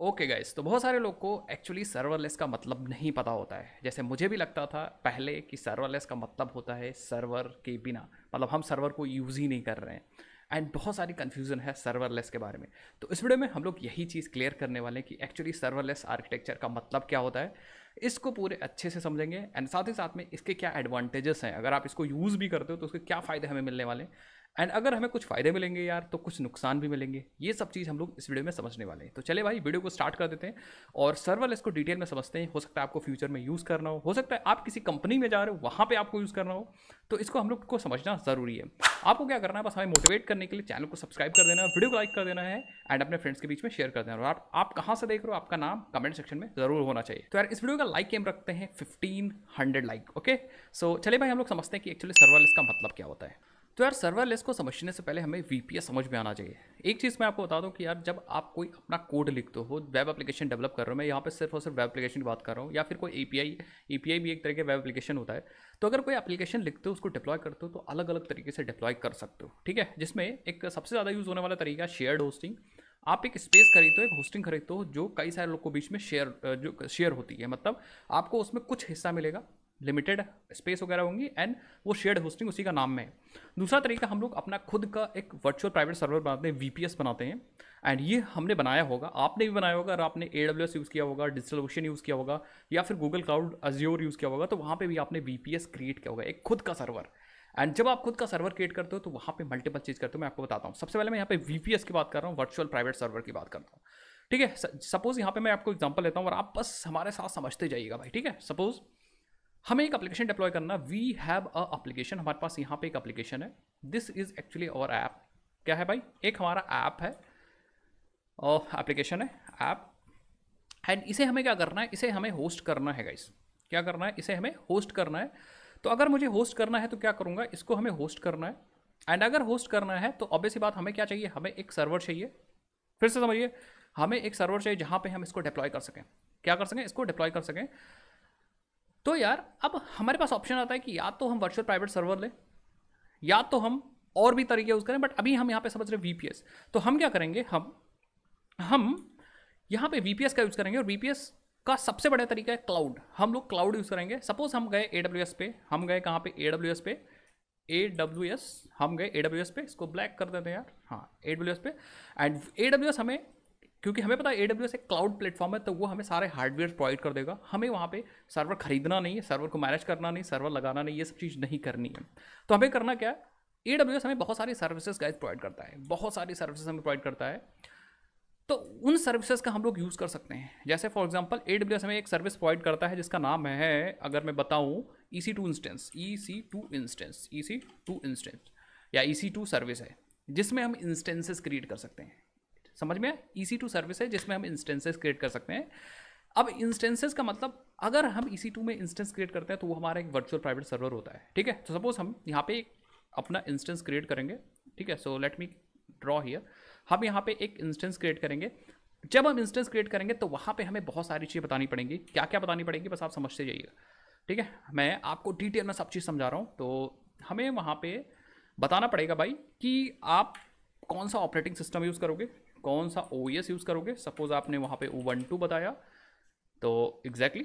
okay okay guys तो बहुत सारे लोग को एक्चुअली सर्वरलेस का मतलब नहीं पता होता है जैसे मुझे भी लगता था पहले कि सर्वरलेस का मतलब होता है सर्वर के बिना मतलब हम सर्वर को यूज़ ही नहीं कर रहे हैं एंड बहुत सारी कन्फ्यूज़न है सर्वरलेस के बारे में तो इस वीडियो में हम लोग यही चीज़ क्लियर करने वाले हैं कि एक्चुअली सर्वरलेस आर्किटेक्चर का मतलब क्या होता है इसको पूरे अच्छे से समझेंगे एंड साथ ही साथ में इसके क्या एडवांटेजेस हैं अगर आप इसको यूज़ भी करते हो तो उसके क्या फ़ायदे हमें मिलने वाले हैं एंड अगर हमें कुछ फ़ायदे मिलेंगे यार तो कुछ नुकसान भी मिलेंगे ये सब चीज़ हम लोग इस वीडियो में समझने वाले हैं तो चले भाई वीडियो को स्टार्ट कर देते हैं और सर्वल इसको डिटेल में समझते हैं हो सकता है आपको फ्यूचर में यूज़ करना हो हो सकता है आप किसी कंपनी में जा रहे हो वहाँ पर आपको यूज़ करना हो तो इसको हम लोग को समझना ज़रूरी है आपको क्या करना है बस हमें मोटिवेट करने के लिए चैनल को सब्सक्राइब कर देना है वीडियो को लाइक कर देना है एंड अपने फ्रेंड्स के बीच में शेयर कर देना और आप, आप कहाँ से देख रहे हो आपका नाम कमेंट सेक्शन में ज़रूर होना चाहिए तो यार इस वीडियो का लाइक एम रखते हैं fifteen hundred like okay so चले भाई हम लोग समझते हैं कि एक्चुअली सर्वल इसका मतलब क्या होता है तो यार सर्वरलेस को समझने से पहले हमें वी समझ में आना चाहिए एक चीज़ मैं आपको बता दूं कि यार जब आप कोई अपना कोड लिखते हो वेब एप्लीकेशन डेवलप कर रहे हो मैं यहाँ पर सिर्फ और सिर्फ वेब एप्लीकेशन की बात कर रहा हूँ या फिर कोई एपीआई एपीआई भी एक तरह के वेब एप्लीकेशन होता है तो अगर कोई एप्लीकेशन लिखते हो उसको डिप्लॉय करते हो तो अलग अलग तरीके से डिप्लॉय कर सकते हो ठीक है जिसमें एक सबसे ज़्यादा यूज़ होने वाला तरीका शेयर्ड होस्टिंग आप एक स्पेस खरीदते हो एक होस्टिंग खरीदते हो जो कई सारे लोग को बीच में शेयर जो शेयर होती है मतलब आपको उसमें कुछ हिस्सा मिलेगा लिमिटेड स्पेस वगैरह होंगी एंड वो शेयर्ड होस्टिंग उसी का नाम में है दूसरा तरीका हम लोग अपना खुद का एक वर्चुअल प्राइवेट सर्वर बनाते हैं वी बनाते हैं एंड ये हमने बनाया होगा आपने भी बनाया होगा अगर आपने ए यूज़ किया होगा डिजिटल ओशन यूज़ किया होगा या फिर गूगल क्लाउड अज्योर यूज़ किया होगा तो वहाँ पर भी आपने वी क्रिएट किया होगा एक खुद का सर्वर एंड जब आप खुद का सर्वर क्रिएट करते हो तो वहाँ पे मल्टीपल चीज़ करते हो मैं आपको बताता हूँ सबसे पहले मैं यहाँ पे वी की बात कर रहा हूँ वर्चुअल प्राइवेट सर्वर की बात करता हूँ ठीक है सपोज़ यहाँ पे मैं आपको एग्जांपल लेता हूँ और आप बस हमारे साथ समझते जाइएगा भाई ठीक है सपोज़ हमें एक एप्लीकेशन डिप्लॉय करना वी हैव अ एप्लीकेशन हमारे पास यहाँ पे एक एप्लीकेशन है दिस इज एक्चुअली और ऐप क्या है भाई एक हमारा ऐप है एप्लीकेशन है ऐप एंड इसे हमें क्या करना है इसे हमें होस्ट करना है गाइस क्या करना है इसे हमें होस्ट करना है तो अगर मुझे होस्ट करना है तो क्या करूँगा इसको हमें होस्ट करना है एंड अगर होस्ट करना है तो ऑब्वियसली बात हमें क्या चाहिए हमें एक सर्वर चाहिए फिर से समझिए हमें एक सर्वर चाहिए जहाँ पे हम इसको डिप्लॉय कर सकें क्या कर सकें इसको डिप्लॉय कर सकें तो यार अब हमारे पास ऑप्शन आता है कि या तो हम वर्चुअल प्राइवेट सर्वर लें या तो हम और भी तरीके यूज़ करें बट अभी हम यहाँ पे समझ रहे वी तो हम क्या करेंगे हम हम यहाँ पे वी का यूज़ करेंगे और वी का सबसे बड़ा तरीका है क्लाउड हम लोग क्लाउड यूज़ करेंगे सपोज़ हम गए ए पे हम गए कहाँ पे ए पे ए डब्ल्यू एस हम गए ए डब्ल्यू एस पे इसको ब्लैक कर देते हैं यार हाँ ए डब्ल्यू एस पे एंड ए डब्ल्यू एस हमें क्योंकि हमें पता है ए एक क्लाउड प्लेटफॉर्म है तो वो हमें सारे हार्डवेयर प्रोवाइड कर देगा हमें वहाँ पे सर्वर खरीदना नहीं है सर्वर को मैनेज करना नहीं सर्वर लगाना नहीं ये सब चीज़ नहीं करनी है तो हमें करना क्या है ए हमें बहुत सारी सर्विसेज गाइज प्रोवाइड करता है बहुत सारी सर्विसेज हमें प्रोवाइड करता है तो उन सर्विसेज का हम लोग यूज़ कर सकते हैं जैसे फॉर एग्जाम्पल ए हमें एक सर्विस प्रोवाइड करता है जिसका नाम है अगर मैं बताऊँ E C two instance E C two instance E C two instance या ई सी टू सर्विस है जिसमें हम इंस्टेंसेस क्रिएट कर सकते हैं समझ में ई टू सर्विस है जिसमें हम इंस्टेंसेस क्रिएट कर सकते हैं अब इंस्टेंसेस का मतलब अगर हम ई टू में इंस्टेंस क्रिएट करते हैं तो वो हमारा एक वर्चुअल प्राइवेट सर्वर होता है ठीक है तो सपोज हम यहाँ पे अपना इंस्टेंस क्रिएट करेंगे ठीक है so let me draw here हम यहाँ पे एक इंस्टेंस क्रिएट करेंगे जब हम इंस्टेंस क्रिएट करेंगे तो वहाँ पे हमें बहुत सारी चीज़ें बतानी पड़ेंगी क्या क्या बतानी पड़ेगी बस आप समझते जाइएगा ठीक है मैं आपको डिटेल में सब चीज़ समझा रहा हूँ तो हमें वहाँ पे बताना पड़ेगा भाई कि आप कौन सा ऑपरेटिंग सिस्टम यूज़ करोगे कौन सा ओ यूज़ e करोगे सपोज आपने वहाँ पे टू बताया तो एग्जैक्टली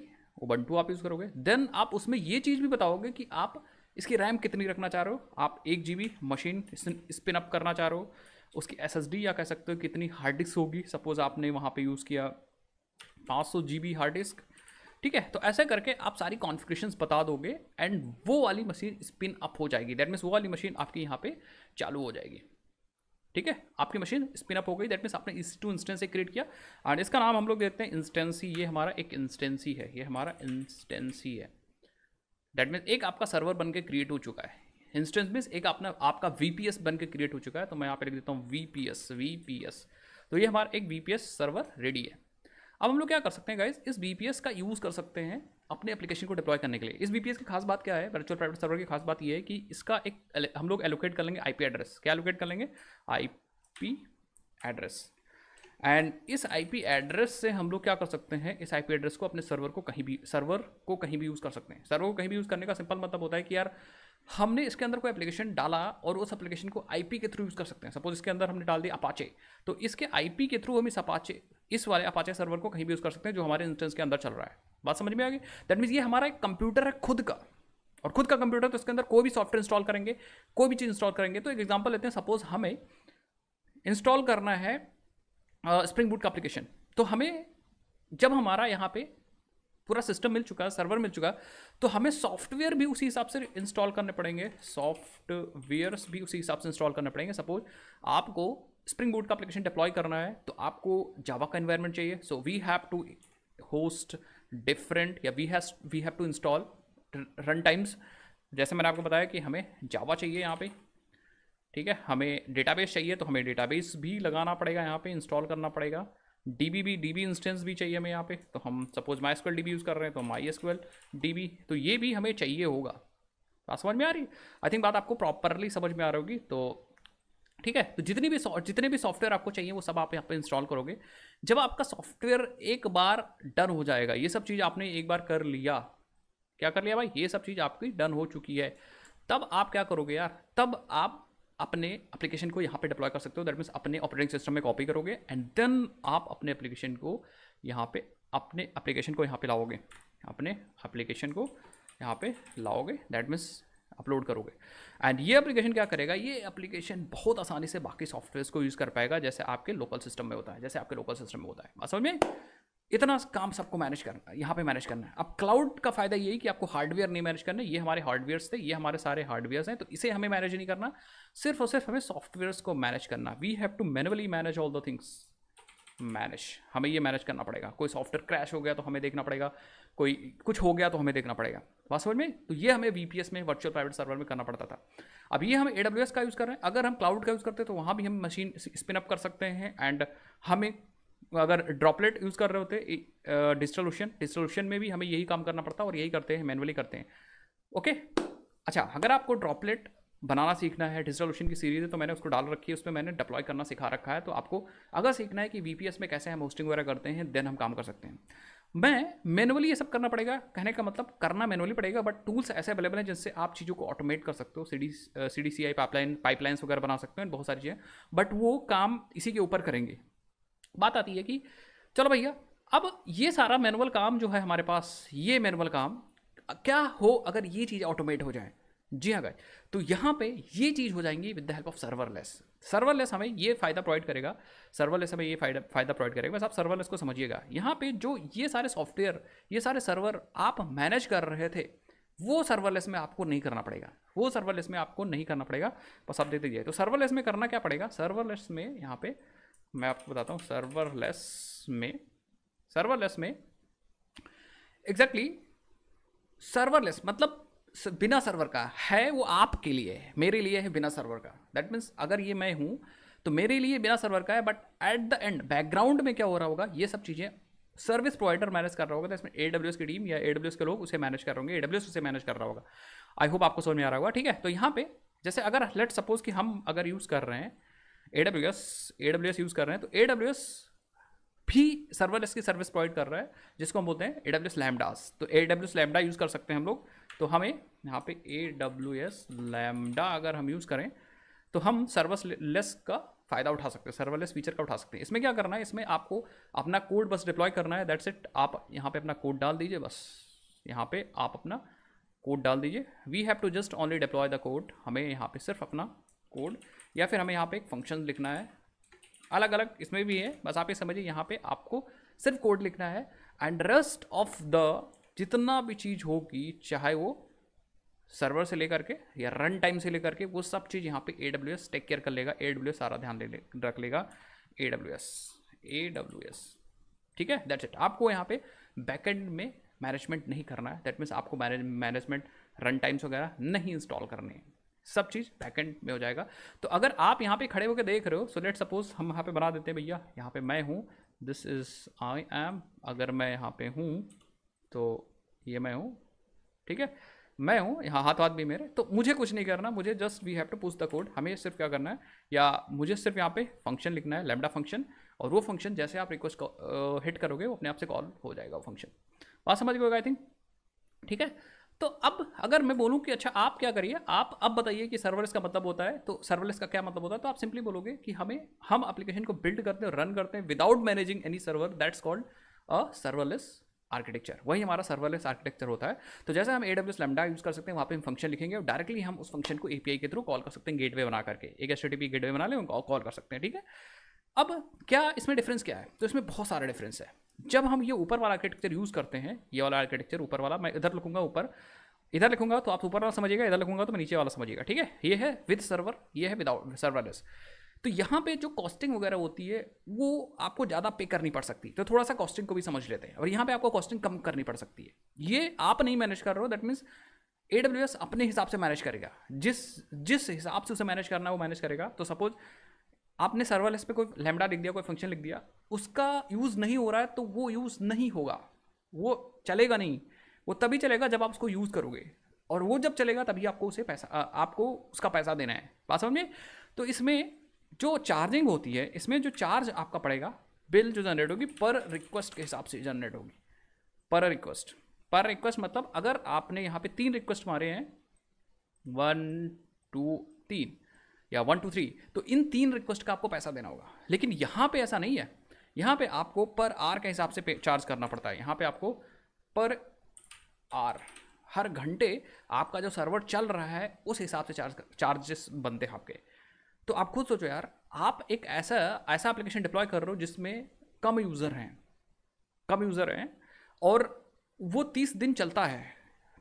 वन टू आप यूज़ करोगे देन आप उसमें ये चीज़ भी बताओगे कि आप इसकी रैम कितनी रखना चाह रहे हो आप एक G B machine spin up करना चाह रहे हो उसकी एस एस डी या कह सकते हो कितनी हार्ड डिस्क होगी सपोज आपने वहाँ पर यूज़ किया पाँच सौ जी बी हार्ड डिस्क ठीक है तो ऐसा करके आप सारी कॉन्फ़िगरेशन बता दोगे एंड वो वाली मशीन स्पिन अप हो जाएगी दैट मीन्स वो वाली मशीन आपकी यहाँ पे चालू हो जाएगी ठीक है आपकी मशीन स्पिन अप हो गई दैट मीन्स आपने इस टू इंस्टेंस एक क्रिएट किया एंड इसका नाम हम लोग देखते हैं इंस्टेंसी ये हमारा एक इंस्टेंसी है ये हमारा इंस्टेंसी है दैट मीन्स एक आपका सर्वर बन के क्रिएट हो चुका है इंस्टेंस मीन्स एक अपना आपका वी पी एस बन के क्रिएट हो चुका है तो मैं यहाँ पे लिख देता हूँ V P S V P S तो ये हमारा एक V P S server ready है अब हम लोग क्या कर सकते हैं गाइज इस वी पी एस का यूज़ कर सकते हैं अपने एप्लीकेशन को डिप्लॉय करने के लिए इस बीपीएस की खास बात क्या है वर्चुअल प्राइवेट सर्वर की खास बात यह है कि इसका एक हम लोग एलोकेट कर लेंगे आईपी एड्रेस क्या एलोकेट कर लेंगे आईपी एड्रेस एंड इस आईपी एड्रेस से हम लोग क्या कर सकते हैं इस आईपी एड्रेस को अपने सर्वर को कहीं भी सर्वर को कहीं भी यूज़ कर सकते हैं सर्वर को कहीं भी यूज़ करने का सिंपल मतलब होता है कि यार हमने इसके अंदर कोई एप्लीकेशन डाला और उस एप्लीकेशन को आईपी के थ्रू यूज़ कर सकते हैं सपोज इसके अंदर हमने डाल दिया अपाचे तो इसके आईपी के थ्रू हम इस अपाचे इस वाले अपाचे सर्वर को कहीं भी यूज़ कर सकते हैं जो हमारे इंस्टेंस के अंदर चल रहा है बात समझ में आ गई दैट मीन्स ये हमारा एक कंप्यूटर है खुद का और खुद का कंप्यूटर तो इसके अंदर कोई भी सॉफ्टवेयर इंस्टॉल करेंगे कोई भी चीज़ इंस्टॉल करेंगे तो एक एग्जाम्पल लेते हैं सपोज हमें इंस्टॉल करना है स्प्रिंग बूट का एप्लीकेशन तो हमें जब हमारा यहाँ पे पूरा सिस्टम मिल चुका है सर्वर मिल चुका है तो हमें सॉफ्टवेयर भी उसी हिसाब से इंस्टॉल करने पड़ेंगे सॉफ्टवेयर्स भी उसी हिसाब से इंस्टॉल करने पड़ेंगे सपोज आपको स्प्रिंग बूट का एप्लीकेशन डिप्लॉय करना है तो आपको जावा का इन्वायरमेंट चाहिए so we have to host different या we has we have to install run times जैसे मैंने आपको बताया कि हमें जावा चाहिए यहाँ पे ठीक है हमें डेटाबेस चाहिए तो हमें डेटाबेस भी लगाना पड़ेगा यहाँ पे इंस्टॉल करना पड़ेगा डी बी भी डी बी इंस्टेंस भी चाहिए हमें यहाँ पे तो हम suppose my SQL D B use कर रहे हैं तो माई एसक्यूएल डी बी तो ये भी हमें चाहिए होगा बात समझ में आ रही आई थिंक बात आपको प्रॉपरली समझ में आ रही होगी तो ठीक है तो जितनी भी जितने भी सॉफ्टवेयर आपको चाहिए वो सब आप यहाँ पे इंस्टॉल करोगे जब आपका सॉफ्टवेयर एक बार डन हो जाएगा ये सब चीज़ आपने एक बार कर लिया क्या कर लिया भाई ये सब चीज़ आपकी डन हो चुकी है तब आप क्या करोगे यार तब आप अपने एप्लीकेशन को यहाँ पे डिप्लॉय कर सकते हो दैट मीन्स अपने ऑपरेटिंग सिस्टम में कॉपी करोगे एंड देन आप अपने एप्लीकेशन को यहाँ पे अपने एप्लीकेशन को यहाँ पे लाओगे अपने एप्लीकेशन को यहाँ पे लाओगे दैट मीन्स अपलोड करोगे एंड ये एप्लीकेशन क्या करेगा ये एप्लीकेशन बहुत आसानी से बाकी सॉफ्टवेयर को यूज़ कर पाएगा जैसे आपके लोकल सिस्टम में होता है जैसे आपके लोकल सिस्टम में होता है समझ में इतना काम सबको मैनेज करना यहाँ पे मैनेज करना है अब क्लाउड का फायदा ये है कि आपको हार्डवेयर नहीं मैनेज करना ये हमारे हार्डवेयर्स थे ये हमारे सारे हार्डवेयर्स हैं तो इसे हमें मैनेज नहीं करना सिर्फ और सिर्फ हमें सॉफ्टवेयर्स को मैनेज करना we have to manually manage all the things manage हमें ये मैनेज करना पड़ेगा कोई सॉफ्टवेयर क्रैश हो गया तो हमें देखना पड़ेगा कोई कुछ हो गया तो हमें देखना पड़ेगा वास्तव में तो ये हमें वी में वर्चुअल प्राइवेट सर्वर में करना पड़ता था अब ये हम ए का यूज़ कर रहे हैं अगर हम क्लाउड का यूज़ करते हैं तो वहाँ भी हम मशीन स्पिनअप कर सकते हैं एंड हमें अगर ड्रॉपलेट यूज़ कर रहे होते डिजिटल ओशन डिजिटल ओशन में भी हमें यही काम करना पड़ता है और यही करते हैं मैनुअली करते हैं ओके अच्छा अगर आपको ड्रॉपलेट बनाना सीखना है डिजिटल ओशन की सीरीज़ है तो मैंने उसको डाल रखी है उसमें मैंने डिप्लॉय करना सिखा रखा है तो आपको अगर सीखना है कि वी में कैसे हम होस्टिंग वगैरह करते हैं देन हम काम कर सकते हैं मैं मैनुअली ये सब करना पड़ेगा कहने का मतलब करना मैनुअली पड़ेगा बट टूल्स ऐसे अवेलेबल हैं जिससे आप चीज़ों को ऑटोमेट कर सकते हो C D C D C I pipeline pipelines वगैरह बना सकते हो बहुत सारी चीज़ें बट वो काम इसी के ऊपर करेंगे बात आती है कि चलो भैया अब ये सारा मैनुअल काम जो है हमारे पास ये मैनुअल काम क्या हो अगर ये चीज़ ऑटोमेट हो जाए जी हाँ भाई तो यहाँ पे ये चीज़ हो जाएंगी with the help of serverless serverless हमें ये फ़ायदा प्रोवाइड करेगा सर्वरलेस हमें ये फ़ायदा फ़ायदा प्रोवाइड करेगा बस आप सर्वरलेस को समझिएगा यहाँ पे जो ये सारे सॉफ्टवेयर ये सारे सर्वर आप मैनेज कर रहे थे वो सर्वरलेस में आपको नहीं करना पड़ेगा वो सर्वरलेस में आपको नहीं करना पड़ेगा बस आप देख दीजिए तो सर्वरलेस में करना क्या पड़ेगा सर्वरलेस में यहाँ पर मैं आपको बताता हूँ सर्वरलेस में सर्वरलेस में एग्जैक्टली exactly, सर्वरलेस मतलब बिना सर्वर का है वो आपके लिए है मेरे लिए है बिना सर्वर का दैट मीन्स अगर ये मैं हूँ तो मेरे लिए बिना सर्वर का है but at the end background में क्या हो रहा होगा ये सब चीज़ें सर्विस प्रोवाइडर मैनेज कर रहा होगा तो इसमें ए डब्ल्यू एस की टीम या ए डब्ल्यू एस के लोग उसे मैनेज कर रहे होंगे ए डब्ल्यू एस उसे मैनेज कर रहा होगा आई होप आपको समझ में आ रहा होगा ठीक है तो यहाँ पे जैसे अगर लेट सपोज कि हम अगर यूज़ कर रहे हैं A W S A W S use कर रहे हैं तो ए डब्ल्यू एस भी सर्वरलेस की सर्विस प्रोवाइड कर रहा है जिसको हम बोलते हैं ए डब्ल्यू एस लैमडास तो A W S lambda use कर सकते हैं हम लोग तो हमें यहाँ पे ए डब्ल्यू एस लैमडा अगर हम यूज़ करें तो हम लेस का फ़ायदा उठा सकते हैं सर्वरलेस फीचर का उठा सकते हैं इसमें क्या करना है इसमें आपको अपना कोड बस डिप्लॉय करना है दैट्स इट आप यहाँ पे अपना कोड डाल दीजिए बस यहाँ पे आप अपना कोड डाल दीजिए we have to just only deploy the code हमें यहाँ पे सिर्फ अपना कोड या फिर हमें यहाँ पे एक फंक्शन लिखना है अलग अलग इसमें भी है बस आप ये समझिए यहाँ पे आपको सिर्फ कोड लिखना है एंड रेस्ट ऑफ द जितना भी चीज़ होगी चाहे वो सर्वर से लेकर के या रन टाइम से लेकर के वो सब चीज़ यहाँ पे A W S take care कर लेगा ए डब्ल्यू एस सारा ध्यान ले, ले रख लेगा A W S A W S ठीक है दैट्स इट आपको यहाँ पे बैकेंड में मैनेजमेंट नहीं करना है दैट मीन्स आपको मैनेजमेंट रन टाइम्स वगैरह नहीं इंस्टॉल करने हैं सब चीज़ बैकेंड में हो जाएगा तो अगर आप यहाँ पे खड़े होकर देख रहे हो सो लेट सपोज हम यहाँ पे बना देते हैं भैया यहाँ पे मैं हूँ दिस इज़ आई एम अगर मैं यहाँ पे हूँ तो ये मैं हूँ ठीक है मैं हूँ यहाँ हाथ हाथ भी मेरे तो मुझे कुछ नहीं करना मुझे just we have to push the code हमें सिर्फ क्या करना है या मुझे सिर्फ यहाँ पे फंक्शन लिखना है लेमडा फंक्शन और वो फंक्शन जैसे आप रिक्वेस्ट हिट करोगे वो अपने आप से कॉल हो जाएगा वो फंक्शन बात समझ गए आई थिंक ठीक है तो अब अगर मैं बोलूँ कि अच्छा आप क्या करिए आप अब बताइए कि सर्वरलेस का मतलब होता है तो सर्वरलेस का क्या मतलब होता है तो आप सिंपली बोलोगे कि हमें हम एप्लीकेशन को बिल्ड करते हैं रन करते हैं without managing any server that's called a serverless architecture वही हमारा सर्वरलेस आर्किटेक्चर होता है तो जैसे हम ए डब्ल्यू लेमडा यूज़ कर सकते हैं वहाँ पे हम फंक्शन लिखेंगे और डायरेक्टली हम उस फंक्शन को एपीआई के थ्रू कॉल कर सकते हैं गेट बना करके एक एस टी बना लें उनको कॉल कर सकते हैं ठीक है अब क्या इसमें डिफरेंस क्या है तो इसमें बहुत सारा डिफरेंस है जब हम ये ऊपर वाला आर्किटेक्चर यूज़ करते हैं ये वाला आर्किटेक्चर ऊपर वाला मैं इधर लिखूंगा ऊपर इधर लिखूंगा तो आप ऊपर वाला समझिएगा इधर लिखूंगा तो मैं नीचे वाला समझिएगा ठीक है ये है विद सर्वर ये है विदाउट सर्वरलेस तो यहाँ पे जो कॉस्टिंग वगैरह होती है वो आपको ज़्यादा पे करनी पड़ सकती है तो थोड़ा सा कॉस्टिंग को भी समझ लेते हैं और यहाँ पे आपको कॉस्टिंग कम करनी पड़ सकती है ये आप नहीं मैनेज कर रहे हो दैट मीन्स ए अपने हिसाब से मैनेज करेगा जिस जिस हिसाब से उसे मैनेज करना है वो मैनेज करेगा तो सपोज आपने सर्वरलेस पे कोई लेमडा लिख दिया कोई फंक्शन लिख दिया उसका यूज़ नहीं हो रहा है तो वो यूज़ नहीं होगा वो चलेगा नहीं वो तभी चलेगा जब आप उसको यूज़ करोगे और वो जब चलेगा तभी आपको उसे पैसा आपको उसका पैसा देना है बात समझिए तो इसमें जो चार्जिंग होती है इसमें जो चार्ज आपका पड़ेगा बिल जो जनरेट होगी पर रिक्वेस्ट के हिसाब से जनरेट होगी पर रिक्वेस्ट पर रिक्वेस्ट मतलब अगर आपने यहाँ पे तीन रिक्वेस्ट मारे हैं वन टू तीन या वन टू थ्री तो इन तीन रिक्वेस्ट का आपको पैसा देना होगा लेकिन यहाँ पे ऐसा नहीं है यहाँ पे आपको पर आर के हिसाब से चार्ज करना पड़ता है यहाँ पे आपको पर आर हर घंटे आपका जो सर्वर चल रहा है उस हिसाब से चार्ज चार्जेस बनते हैं आपके तो आप खुद सोचो यार आप एक ऐसा ऐसा एप्लीकेशन डिप्लॉय कर रहे हो जिसमें कम यूज़र हैं कम यूज़र हैं और वो तीस दिन चलता है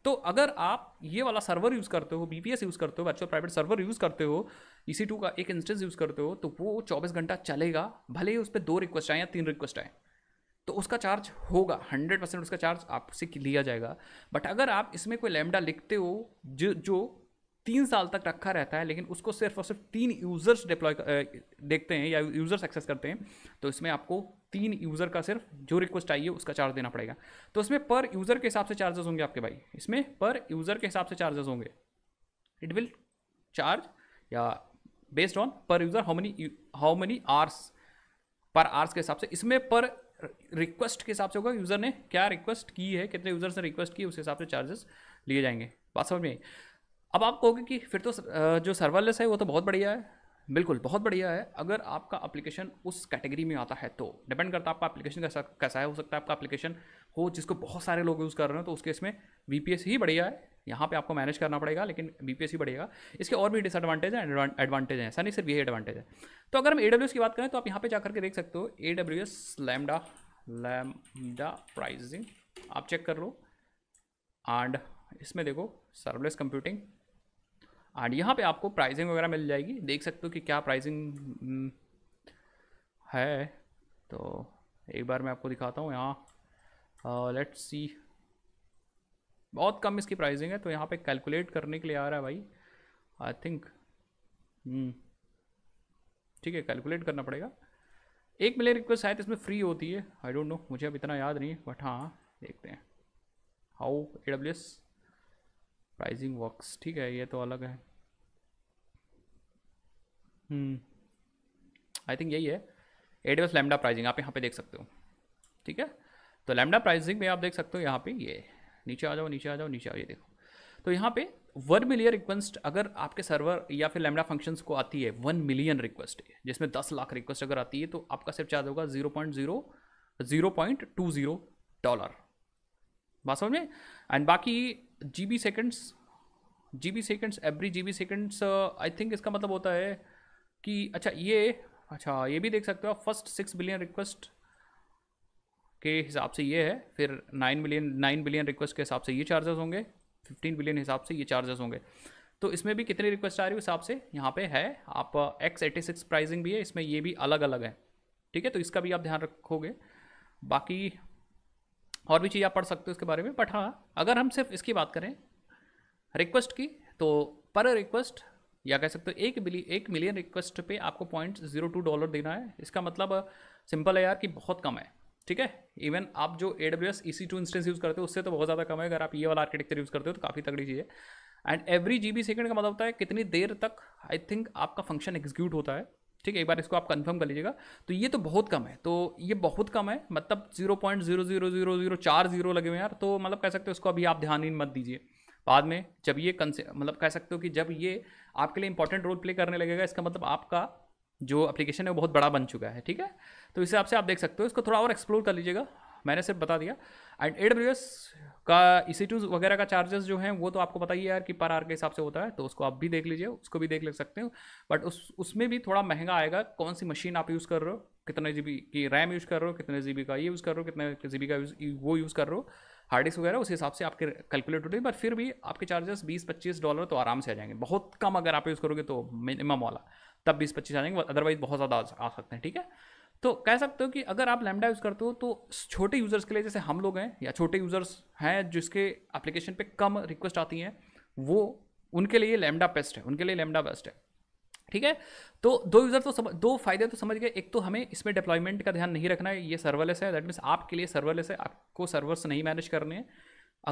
तो अगर आप ये वाला सर्वर यूज़ करते हो बी यूज़ करते हो वर्चुअल प्राइवेट सर्वर यूज़ करते हो ई टू का एक इंस्टेंस यूज़ करते हो तो वो चौबीस घंटा चलेगा भले ही उस पर दो रिक्वेस्ट आए या तीन रिक्वेस्ट आए तो उसका चार्ज होगा हंड्रेड परसेंट उसका चार्ज आपसे लिया जाएगा बट अगर आप इसमें कोई लैमडा लिखते हो जो जो तीन साल तक रखा रहता है लेकिन उसको सिर्फ और सिर्फ तीन यूज़र्स डिप्लॉय देखते हैं या यूज़र्स एक्सेस करते हैं तो इसमें आपको तीन यूज़र का सिर्फ जो रिक्वेस्ट आई है उसका चार्ज देना पड़ेगा तो इसमें पर यूज़र के हिसाब से चार्जेस होंगे आपके भाई इसमें पर यूज़र के हिसाब से चार्जेस होंगे इट विल चार्ज या based on per user how many how many hours per hours के हिसाब से इसमें पर रिक्वेस्ट के हिसाब से होगा यूज़र ने क्या रिक्वेस्ट की है कितने यूज़र ने रिक्वेस्ट की उस हिसाब से चार्जेस लिए जाएंगे बात समझ में अब आप कहोगे कि फिर तो जो सर्वरलेस है वो तो बहुत बढ़िया है बिल्कुल बहुत बढ़िया है अगर आपका एप्लीकेशन उस कैटेगरी में आता है तो डिपेंड करता है आपका एप्लीकेशन कैसा कैसा है हो सकता है आपका एप्लीकेशन हो जिसको बहुत सारे लोग यूज़ कर रहे हो तो उसके इसमें वी ही बढ़िया है यहाँ पे आपको मैनेज करना पड़ेगा लेकिन बी ही बढ़ेगा इसके और भी डिसएडवांटेज हैं एडवांटेज हैं ऐसा नहीं सिर्फ यही एडवांटेज है तो अगर हम ए की बात करें तो आप यहाँ पे जा करके देख सकते हो A W S lambda lambda pricing आप चेक कर लो एंड इसमें देखो सर्वलेस कंप्यूटिंग एंड यहाँ पे आपको प्राइसिंग वगैरह मिल जाएगी देख सकते हो कि क्या प्राइसिंग हम्म, है तो एक बार मैं आपको दिखाता हूँ यहाँ लेट्स सी बहुत कम इसकी प्राइसिंग है तो यहाँ पे कैलकुलेट करने के लिए आ रहा है भाई आई थिंक हम्म, ठीक है कैलकुलेट करना पड़ेगा एक मिलियन रिक्वेस्ट शायद इसमें फ्री होती है आई डोंट नो मुझे अब इतना याद नहीं है बट हाँ देखते हैं how A W S pricing works ठीक है ये तो अलग है आई हम्म, थिंक यही है एडवेस लैमडा प्राइजिंग आप यहाँ पे देख सकते हो ठीक है तो लैमडा प्राइजिंग में आप देख सकते हो यहाँ पे ये नीचे आ जाओ नीचे आ जाओ नीचे आ ये देखो तो यहाँ पे वन मिलियन रिक्वेस्ट अगर आपके सर्वर या फिर लैमडा फंक्शंस को आती है वन मिलियन रिक्वेस्ट है जिसमें दस लाख रिक्वेस्ट अगर आती है तो आपका सिर्फ चार्ज होगा zero point zero zero point two zero dollar बात समझ में एंड बाकी G B seconds G B seconds every G B seconds I think इसका मतलब होता है कि अच्छा ये अच्छा ये भी देख सकते हो आप फर्स्ट सिक्स बिलियन रिक्वेस्ट के हिसाब से ये है फिर nine billion nine billion request के हिसाब से ये चार्जेस होंगे फिफ्टीन बिलियन हिसाब से ये चार्जेस होंगे तो इसमें भी कितनी रिक्वेस्ट आ रही है हिसाब से यहाँ पे है आप एक्स एटी सिक्स प्राइजिंग भी है इसमें ये भी अलग अलग है ठीक है तो इसका भी आप ध्यान रखोगे बाकी और भी चीज़ आप पढ़ सकते हो इसके बारे में बट हाँ अगर हम सिर्फ इसकी बात करें रिक्वेस्ट की तो पर रिक्वेस्ट या कह सकते हो एक बिली एक मिलियन रिक्वेस्ट पे आपको पॉइंट जीरो टू डॉलर देना है इसका मतलब सिंपल है यार कि बहुत कम है ठीक है इवन आप जो A W S E C two instance use करते हो उससे तो बहुत ज़्यादा कम है अगर आप ये वाला आर्किटेक्चर यूज़ करते हो तो काफ़ी तगड़ी चीज़ है and every G B second का मतलब होता है कितनी देर तक आई थिंक आपका फंक्शन एग्जीक्यूट होता है ठीक है एक बार इसको आप कंफर्म कर लीजिएगा तो ये तो बहुत कम है तो ये बहुत कम है मतलब zero point zero zero zero zero चार जीरो लगे हुए यार तो मतलब कह सकते हो इसको अभी आप ध्यान ही मत दीजिए बाद में जब ये कंसे मतलब कह सकते हो कि जब ये आपके लिए इंपॉर्टेंट रोल प्ले करने लगेगा इसका मतलब आपका जो एप्लीकेशन है वो बहुत बड़ा बन चुका है ठीक है तो इस हिसाब से आप देख सकते हो इसको थोड़ा और एक्सप्लोर कर लीजिएगा मैंने सिर्फ बता दिया एंड ए डब्ल्यू एस का ई सी टू वगैरह का चार्जेस जो हैं वो तो आपको पता ही है यार कि पर आर के हिसाब से होता है तो उसको आप भी देख लीजिए उसको भी देख ले सकते हो बट उस उसमें भी थोड़ा महंगा आएगा कौन सी मशीन आप यूज़ कर रहे हो कितने जी बी की रैम यूज़ कर रहे हो कितने जी बी का ये यूज़ कर रहे हो कितने जी बी का वो यूज़ कर रहे हो हार्ड डिस्क वगैरह उस हिसाब से आपके कैलकुलेट होते हैं बट फिर भी आपके चार्जेस बीस पच्चीस डॉलर तो आराम से आ जाएंगे बहुत कम अगर आप यूज़ करोगे तो मिनिमम वाला तब बीस पच्चीस आ जाएंगे अदरवाइज बहुत ज़्यादा आ सकते हैं ठीक है तो कह सकते हो कि अगर आप लैमडा यूज़ करते हो तो छोटे यूज़र्स के लिए जैसे हम लोग हैं या छोटे यूज़र्स हैं जिसके एप्लीकेशन पे कम रिक्वेस्ट आती हैं वो उनके लिए लैमडा बेस्ट है उनके लिए लैमडा बेस्ट है ठीक है तो दो यूज़र तो समझ दो फायदे तो समझ गए एक तो हमें इसमें डिप्लॉयमेंट का ध्यान नहीं रखना है ये सर्वरलेस है दैट मीन्स आपके लिए सर्वरलेस है आपको सर्वर्स नहीं मैनेज करने हैं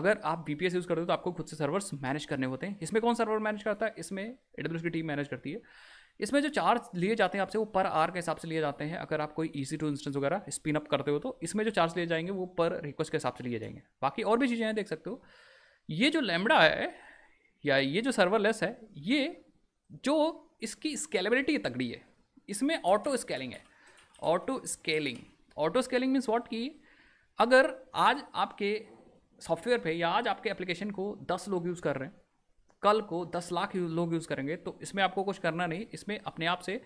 अगर आप बी यूज़ करते हो तो आपको खुद से सर्वर्स मैनेज करने होते हैं इसमें कौन सर्वर मैनेज करता है इसमें ए की टीम मैनेज करती है इसमें जो चार्ज लिए जाते हैं आपसे वो पर आर के हिसाब से लिए जाते हैं अगर आप कोई ईजी टू इंस्टेंस वगैरह स्पिन अप करते हो तो इसमें जो चार्ज लिए जाएंगे वो पर रिक्वेस्ट के हिसाब से लिए जाएंगे बाकी और भी चीज़ें हैं देख सकते हो ये जो लेमडा है या ये जो सर्वरलेस है ये जो इसकी स्केलेबिलिटी तगड़ी है इसमें ऑटो स्केलिंग है auto scaling auto scaling means what की अगर आज आपके सॉफ्टवेयर पे या आज आपके एप्लीकेशन को 10 लोग यूज़ कर रहे हैं कल को दस लाख लोग यूज़ करेंगे तो इसमें आपको कुछ करना नहीं इसमें अपने आप से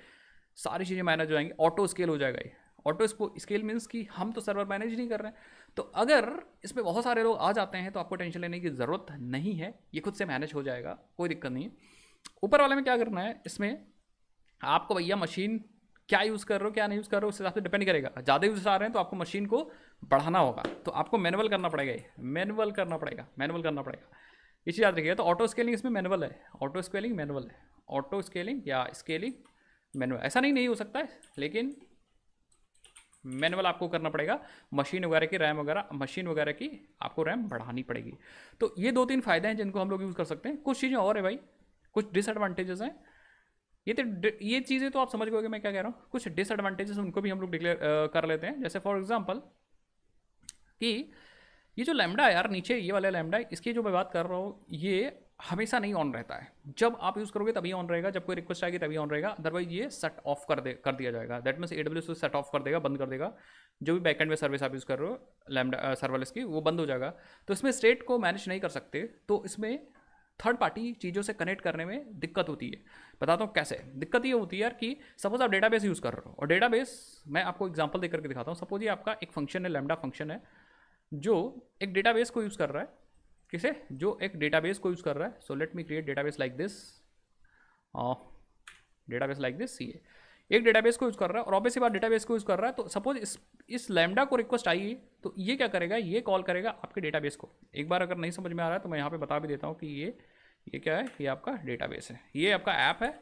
सारी चीज़ें मैनेज हो जाएंगी ऑटो स्केल हो जाएगा ये ऑटो स्केल मीन्स कि हम तो सर्वर मैनेज नहीं कर रहे हैं तो अगर इसमें बहुत सारे लोग आ जाते हैं तो आपको टेंशन लेने की ज़रूरत नहीं है ये खुद से मैनेज हो जाएगा कोई दिक्कत नहीं ऊपर वाले में क्या करना है इसमें आपको भैया मशीन क्या यूज़ कर रहे हो क्या नहीं यूज़ कर रहे हो उस हिसाब से डिपेंड करेगा ज़्यादा यूज़ आ रहे हैं तो आपको मशीन को बढ़ाना होगा तो आपको मैनुअल करना पड़ेगा ये मैनुअल करना पड़ेगा मैनुअल करना पड़ेगा ये चीज़ याद रखिएगा तो ऑटो स्केलिंग इसमें मैनुअल है ऑटो स्केलिंग मैनुअल है ऑटो स्केलिंग या स्केलिंग मैनुअल ऐसा नहीं नहीं हो सकता है लेकिन मैनुअल आपको करना पड़ेगा मशीन वगैरह की रैम वगैरह मशीन वगैरह की आपको रैम बढ़ानी पड़ेगी तो ये दो तीन फ़ायदे हैं जिनको हम लोग यूज़ कर सकते हैं कुछ चीज़ें और है भाई कुछ डिसएडवांटेजेस हैं ये तो ये चीज़ें तो आप समझ गए मैं क्या कह रहा हूँ कुछ डिसएडवांटेजेस उनको भी हम लोग डिक्लेयर कर लेते हैं जैसे फॉर एग्जाम्पल कि ये जो लैमडा यार नीचे ये वाला लैमडा इसकी जो मैं बात कर रहा हूँ ये हमेशा नहीं ऑन रहता है जब आप यूज़ करोगे तभी ऑन रहेगा जब कोई रिक्वेस्ट आएगी तभी ऑन रहेगा अदरवाइज ये सेट ऑफ कर दे कर दिया जाएगा that means A W set off कर देगा बंद कर देगा जो भी बैकएंड में सर्विस आप यूज़ कर रहे हो लैमडा सर्वलेस की वो बंद हो जाएगा तो इसमें स्टेट को मैनेज नहीं कर सकते तो इसमें थर्ड पार्टी चीज़ों से कनेक्ट करने में दिक्कत होती है बताता हूँ कैसे दिक्कत ये होती है यार कि सपोज आप डेटाबेस यूज़ कर रहे हो और डेटाबेस मैं आपको एग्जांपल देकर के दिखाता हूँ सपोज ये आपका एक फंक्शन है लैमडा फंक्शन है जो एक डेटाबेस को यूज़ कर रहा है किसे जो एक डेटाबेस को यूज़ कर रहा है so let me create database like this database like this see एक डेटाबेस को यूज़ कर रहा है और ऑब्वियसली बात डेटाबेस को यूज़ कर रहा है तो सपोज इस इस लैमडा को रिक्वेस्ट आई तो ये क्या करेगा ये कॉल करेगा आपके डेटाबेस को एक बार अगर नहीं समझ में आ रहा है तो मैं यहाँ पे बता भी देता हूँ कि ये ये क्या है ये आपका डेटाबेस है ये आपका ऐप है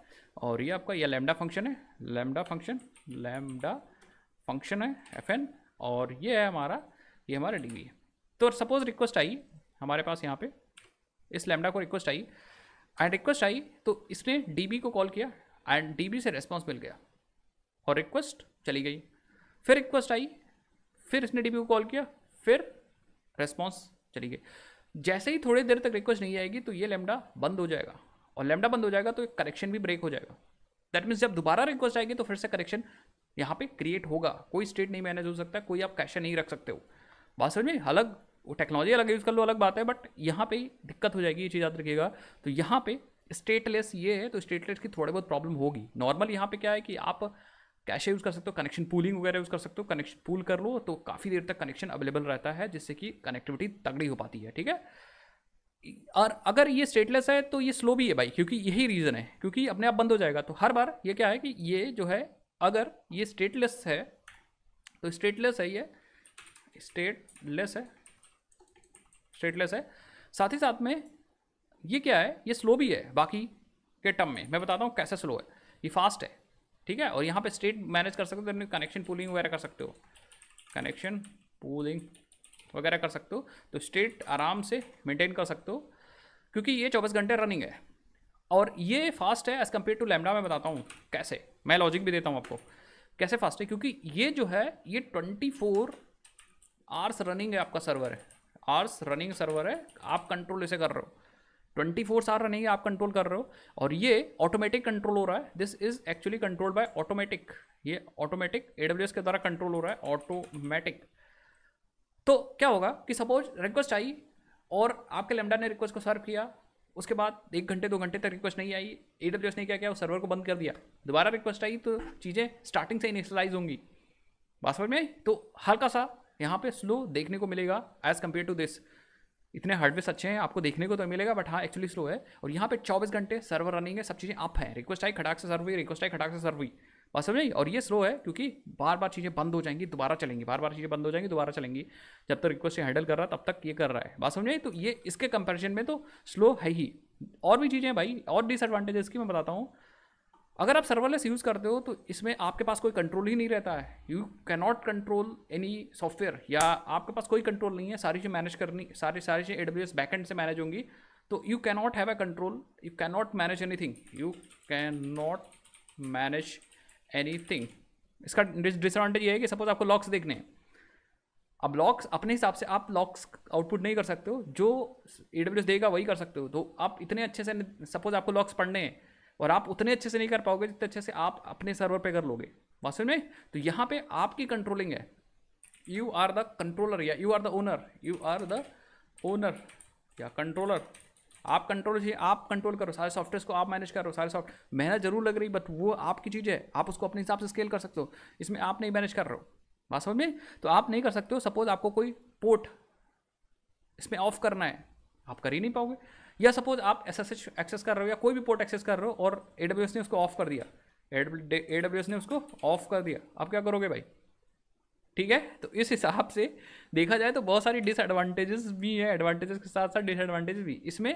और ये आपका यह लैमडा फंक्शन है लैमडा फंक्शन लैमडा फंक्शन है एफ और ये है हमारा ये हमारा डी है तो सपोज रिक्वेस्ट आई हमारे पास यहाँ पे इस लैमडा को रिक्वेस्ट आई एंड रिक्वेस्ट आई तो इसने डी को कॉल किया एंड डी से रेस्पॉन्स मिल गया और रिक्वेस्ट चली गई फिर रिक्वेस्ट आई फिर इसने डी को कॉल किया फिर रेस्पॉन्स चली गई जैसे ही थोड़ी देर तक रिक्वेस्ट नहीं आएगी तो ये लेमडा बंद हो जाएगा और लेमडा बंद हो जाएगा तो करेक्शन भी ब्रेक हो जाएगा दैट मीन्स जब दोबारा रिक्वेस्ट आएगी तो फिर से करेक्शन यहाँ पे क्रिएट होगा कोई स्टेट नहीं मैनेज हो सकता कोई आप कैशे नहीं रख सकते हो बात समझ में अलग वो टेक्नोलॉजी अलग यूज़ कर लो अलग बात है बट यहाँ पे दिक्कत हो जाएगी ये चीज़ याद रखिएगा तो यहाँ पे स्टेटलेस ये है तो स्टेटलेस की थोड़ी बहुत प्रॉब्लम होगी नॉर्मल यहाँ पे क्या है कि आप कैशे यूज़ कर सकते हो कनेक्शन पूलिंग वगैरह यूज़ कर सकते हो कनेक्शन पूल कर लो तो काफ़ी देर तक कनेक्शन अवेलेबल रहता है जिससे कि कनेक्टिविटी तगड़ी हो पाती है ठीक है और अगर ये स्टेटलेस है तो ये स्लो भी है भाई क्योंकि यही रीज़न है क्योंकि अपने आप बंद हो जाएगा तो हर बार ये क्या है कि ये जो है अगर ये स्टेटलेस है तो स्टेटलेस है ये स्टेट लेस है स्टेट लेस है साथ ही साथ में ये क्या है ये स्लो भी है बाकी के टर्म में मैं बताता हूँ कैसे स्लो है ये फास्ट है ठीक है और यहाँ पे स्टेट मैनेज कर सकते हो तो कनेक्शन पूलिंग वगैरह कर सकते हो कनेक्शन पूलिंग वगैरह कर सकते हो तो स्टेट आराम से मेंटेन कर सकते हो क्योंकि ये चौबीस घंटे रनिंग है और ये फास्ट है एज़ कम्पेयर टू लैमडा मैं बताता हूँ कैसे मैं लॉजिक भी देता हूँ आपको कैसे फास्ट है क्योंकि ये जो है ये ट्वेंटी फोर आर्स रनिंग है आपका सर्वर है आर्स रनिंग सर्वर है आप कंट्रोल इसे कर रहे हो ट्वेंटी फोर आर रनिंग है आप कंट्रोल कर रहे हो और ये ऑटोमेटिक कंट्रोल हो रहा है this is actually control by automatic ये ऑटोमेटिक ए के द्वारा कंट्रोल हो रहा है ऑटोमेटिक तो क्या होगा कि सपोज रिक्वेस्ट आई और आपके लेमडा ने रिक्वेस्ट को सर्व किया उसके बाद एक घंटे दो घंटे तक रिक्वेस्ट नहीं आई ए डब्ल्यू ने क्या किया सर्वर को बंद कर दिया दोबारा रिक्वेस्ट आई तो चीज़ें स्टार्टिंग से इनिशलाइज होंगी बात समझ में तो हल्का सा यहाँ पे स्लो देखने को मिलेगा एज कम्पेयर टू दिस इतने हार्डवेयर अच्छे हैं आपको देखने को तो मिलेगा बट हाँ एक्चुअली स्लो है और यहाँ पे 24 घंटे सर्वर रनिंग है सब चीज़ें अप है रिक्वेस्ट आई खटाक से सर्व हुई रिक्वेस्ट आई खटाक से सर्व हुई बात समझ और ये स्लो है क्योंकि बार बार चीज़ें बंद हो जाएंगी दोबारा चलेंगी बार बार चीज़ें बंद हो जाएंगी दोबारा चलेंगी जब तक रिक्वेस्ट हैंडल कर रहा है तब तक ये कर रहा है बात समझ तो ये इसके कंपेरिजन में तो स्लो है ही और भी चीज़ें भाई और डिसएडवांटेजेस की मैं बताता हूँ अगर आप सर्वरलेस यूज़ करते हो तो इसमें आपके पास कोई कंट्रोल ही नहीं रहता है you can not control any software या आपके पास कोई कंट्रोल नहीं है सारी चीज़ मैनेज करनी सारी सारी चीज़ें ए डब्ल्यू एस बैकेंड से मैनेज होंगी तो you can not have a control you can not manage any thing you can not manage any thing इसका डिसएडवांटेज ये है कि सपोज आपको लॉक्स देखने हैं अब लॉक्स अपने हिसाब से आप लॉक्स आउटपुट नहीं कर सकते हो जो ए डब्ल्यू एस देगा वही कर सकते हो तो आप इतने अच्छे से सपोज आपको लॉक्स पढ़ने हैं और आप उतने अच्छे से नहीं कर पाओगे जितने अच्छे से आप अपने सर्वर पे कर लोगे बात में तो यहाँ पे आपकी कंट्रोलिंग है यू आर द कंट्रोलर या you are the owner you are the owner या कंट्रोलर आप कंट्रोल चाहिए आप कंट्रोल करो सारे सॉफ्टवेयर को आप मैनेज करो सारे सॉफ्ट मेहनत जरूर लग रही बट वो आपकी चीज़ है आप उसको अपने हिसाब से स्केल कर सकते हो इसमें आप नहीं मैनेज कर रहे हो बात समझ में तो आप नहीं कर सकते हो सपोज आपको कोई पोर्ट इसमें ऑफ करना है आप कर ही नहीं पाओगे या सपोज आप एस एस एच एक्सेस कर रहे हो या कोई भी पोर्ट एक्सेस कर रहे हो और ए डब्ल्यू एस ने उसको ऑफ कर दिया ए डब्ल्यू एस ने उसको ऑफ कर दिया आप क्या करोगे भाई ठीक है तो इस हिसाब से देखा जाए तो बहुत सारी डिसएडवांटेजेस भी हैं एडवांटेजेस के साथ साथ डिसएडवांटेज भी इसमें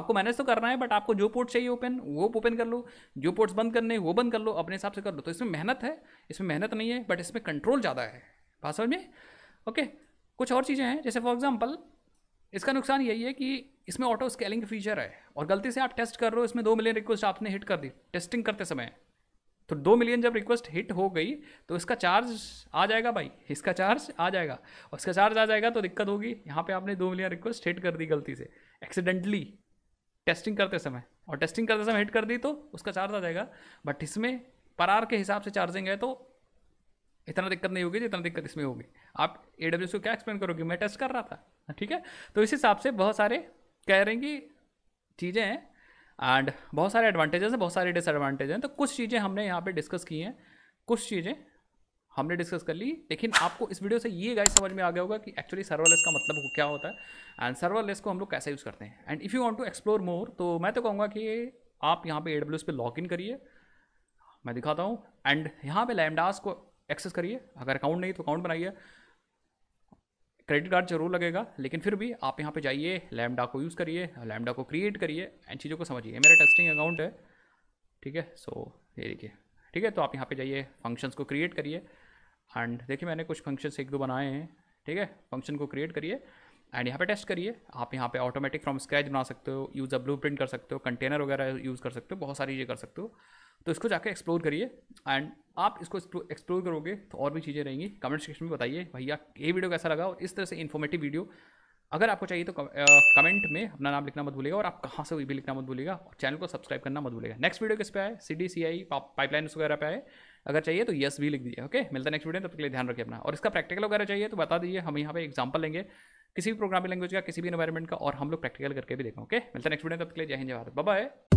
आपको मैनेज तो करना है बट आपको जो पोर्ट चाहिए ओपन वो ओपन कर लो जो पोर्ट्स बंद करने वो बंद कर लो अपने हिसाब से कर लो तो इसमें मेहनत है इसमें मेहनत नहीं है बट इसमें कंट्रोल ज़्यादा है भाषा में ओके कुछ और चीज़ें हैं जैसे फॉर एग्जाम्पल इसका नुकसान यही है कि इसमें ऑटो स्केलिंग फीचर है और गलती से आप टेस्ट कर रहे हो इसमें दो मिलियन रिक्वेस्ट आपने हिट कर दी टेस्टिंग करते समय तो दो मिलियन जब रिक्वेस्ट हिट हो गई तो इसका चार्ज आ जाएगा भाई इसका चार्ज आ जाएगा और इसका चार्ज आ जाएगा तो दिक्कत होगी यहाँ पे आपने दो मिलियन रिक्वेस्ट हिट कर दी गलती से एक्सीडेंटली टेस्टिंग करते समय और टेस्टिंग करते समय हिट कर दी तो उसका चार्ज आ जाएगा बट इसमें पर आर के हिसाब से चार्जिंग है तो इतना दिक्कत नहीं होगी जितना दिक्कत इसमें होगी आप ए डब्ल्यू को क्या एक्सप्लेन करोगे मैं टेस्ट कर रहा था ठीक है तो इस हिसाब से बहुत सारे कह रहे हैं कि चीज़ें हैं एंड बहुत सारे एडवांटेजेस हैं बहुत सारे डिसएडवांटेज हैं तो कुछ चीज़ें हमने यहाँ पे डिस्कस की हैं कुछ चीज़ें हमने डिस्कस कर ली लेकिन आपको इस वीडियो से ये गाइस समझ में आ गया होगा कि एक्चुअली सर्वरलेस का मतलब क्या होता है एंड सर्वरलेस को हम लोग कैसे यूज़ करते हैं and if you want to explore more तो मैं तो कहूँगा कि आप यहाँ पे ए डब्ल्यू एस पे लॉग इन करिए मैं दिखाता हूँ एंड यहाँ पे लैमडास को एक्सेस करिए अगर अकाउंट नहीं तो अकाउंट बनाइए क्रेडिट कार्ड जरूर लगेगा लेकिन फिर भी आप यहाँ पे जाइए लैमडा को यूज़ करिए लैमडा को क्रिएट करिए इन चीज़ों को समझिए मेरा टेस्टिंग अकाउंट है ठीक है सो ये देखिए ठीक है तो आप यहाँ पे जाइए फंक्शंस को क्रिएट करिए एंड देखिए मैंने कुछ फंक्शंस एक दो बनाए हैं ठीक है फंक्शन को क्रिएट करिए एंड यहाँ पे टेस्ट करिए आप यहाँ पे ऑटोमेटिक फ्रॉम स्क्रैच बना सकते हो यूज़ ब्लू प्रिंट कर सकते हो कंटेनर वगैरह यूज़ कर सकते हो बहुत सारी चीज़ें कर सकते हो तो इसको जाकर एक्सप्लोर करिए एंड आप इसको एक्सप्लोर करोगे तो और भी चीज़ें रहेंगी कमेंट सेक्शन में बताइए भैया ये वीडियो कैसा लगा और इस तरह से इन्फॉर्मेटिव वीडियो अगर आपको चाहिए तो कमेंट में अपना नाम लिखना मत भूलेगा और आप कहाँ से भी लिखना मत भूलिएगा और चैनल को सब्सक्राइब करना मत भूलेगा नेक्स्ट वीडियो किस पे आए सी डी सी आई पाइपलाइन वगैरह पे आए अगर चाहिए तो यस भी लिख दीजिए ओके मिलता है नेक्स्ट वीडियो तब तक के लिए ध्यान रखिए अपना और इसका प्रैक्टिकल वगैरह चाहिए तो बता दीजिए हम यहाँ पे एग्जाम्पल लेंगे किसी भी प्रोग्रामिंग लैंग्वेज का किसी भी एनवायरमेंट का और हम लोग प्रैक्टिकल करके भी देखें ओके मिलता है नेक्स्ट वीडियो तब के लिए जय हिंद जय भारत बाय